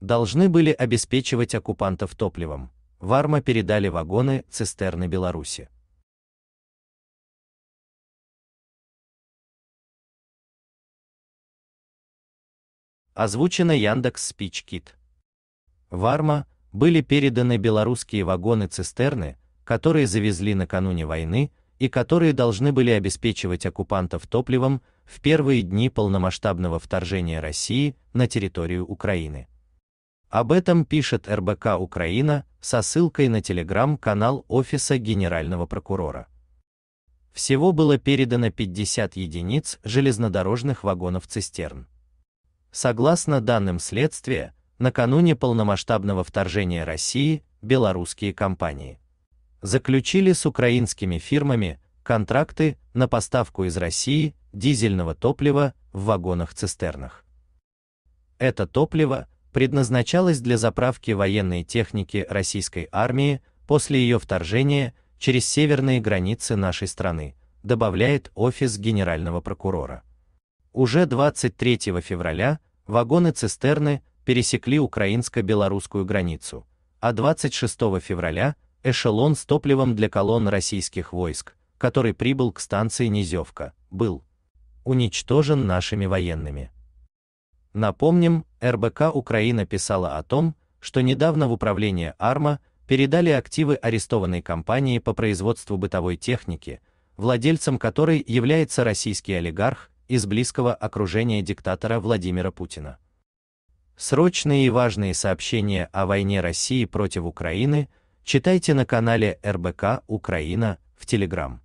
должны были обеспечивать оккупантов топливом. Варма передали вагоны цистерны Беларуси. Озвучено Яндекс Спичкит. Варма были переданы белорусские вагоны-цистерны, которые завезли накануне войны и которые должны были обеспечивать оккупантов топливом в первые дни полномасштабного вторжения России на территорию Украины. Об этом пишет РБК Украина со ссылкой на телеграм-канал Офиса Генерального прокурора. Всего было передано 50 единиц железнодорожных вагонов-цистерн. Согласно данным следствия, накануне полномасштабного вторжения России белорусские компании заключили с украинскими фирмами контракты на поставку из России дизельного топлива в вагонах-цистернах. Это топливо предназначалась для заправки военной техники российской армии после ее вторжения через северные границы нашей страны, добавляет офис генерального прокурора. Уже 23 февраля вагоны-цистерны пересекли украинско-белорусскую границу, а 26 февраля эшелон с топливом для колонн российских войск, который прибыл к станции Низевка, был уничтожен нашими военными. Напомним, РБК Украина писала о том, что недавно в управление АРМА передали активы арестованной компании по производству бытовой техники, владельцем которой является российский олигарх из близкого окружения диктатора Владимира Путина. Срочные и важные сообщения о войне России против Украины читайте на канале РБК Украина в Телеграм.